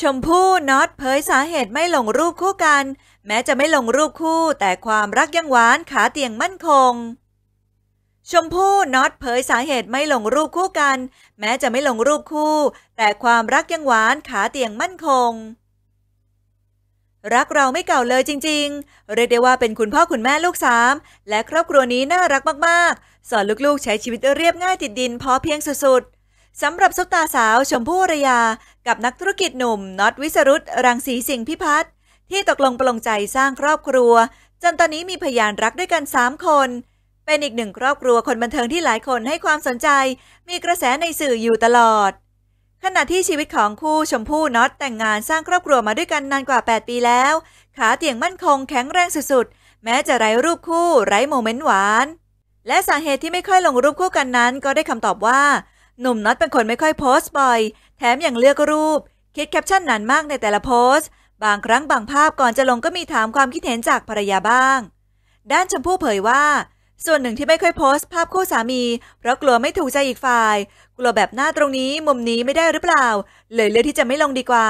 ชมพู่น็อตเผยสาเหตุไม่ลงรูปคู่กัน แม้จะไม่ลงรูปคู่ แต่ความรักยังหวานขาเตียงมั่นคง ชมพู่น็อตเผยสาเหตุไม่ลงรูปคู่กัน แม้จะไม่ลงรูปคู่ แต่ความรักยังหวานขาเตียงมั่นคง รักเราไม่เก่าเลยจริง ๆ เรียกได้ว่าเป็นคุณพ่อคุณแม่ลูกสามและครอบครัวนี้น่ารักมากๆ สอนลูกๆใช้ชีวิตเรียบง่ายติดดิน พอเพียงสุดๆสำหรับซุปตาสาว ชมพู่ระยากับนักธุรกิจหนุ่มน็อตวิสรุตรังสีสิงพิพัฒน์ที่ตกลงปลงใจสร้างครอบครัวจนตอนนี้มีพยานรักด้วยกัน 3 คน เป็นอีกหนึ่งครอบครัวคนบันเทิงที่หลายคนให้ความสนใจ มีกระแสในสื่ออยู่ตลอด ขณะที่ชีวิตของคู่ชมพู่น็อตแต่งงานสร้างครอบครัวมาด้วยกันนานกว่า8ปีแล้ว ขาเตียงมั่นคงแข็งแรงสุดๆแม้จะไร้รูปคู่ไร้โมเมนต์หวานและสาเหตุที่ไม่ค่อยลงรูปคู่กันนั้น ก็ได้คำตอบว่าหนุ่มน็อตเป็นคนไม่ค่อยโพสต์บ่อย แถมยังเลือกรูป คิดแคปชั่นนานมากในแต่ละโพสต์ บางครั้งบางภาพก่อนจะลงก็มีถามความคิดเห็นจากภรรยาบ้าง ด้านชมพู่เผยว่า ส่วนหนึ่งที่ไม่ค่อยโพสต์ภาพคู่สามี เพราะกลัวไม่ถูกใจอีกฝ่าย กลัวแบบหน้าตรงนี้มุมนี้ไม่ได้หรือเปล่า เลยเลือกที่จะไม่ลงดีกว่า